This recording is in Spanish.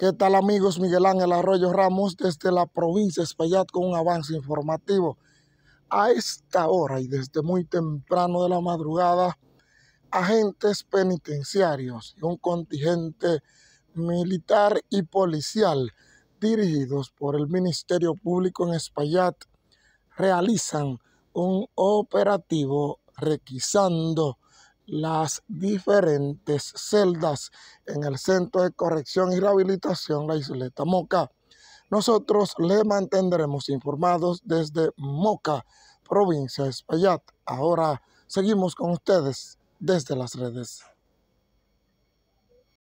¿Qué tal amigos? Miguel Ángel Arroyo Ramos desde la provincia de Espaillat con un avance informativo. A esta hora y desde muy temprano de la madrugada, agentes penitenciarios y un contingente militar y policial dirigidos por el Ministerio Público en Espaillat realizan un operativo requisando las diferentes celdas en el Centro de Corrección y Rehabilitación La Isleta Moca. Nosotros le mantendremos informados desde Moca, provincia de Espaillat. Ahora seguimos con ustedes desde las redes.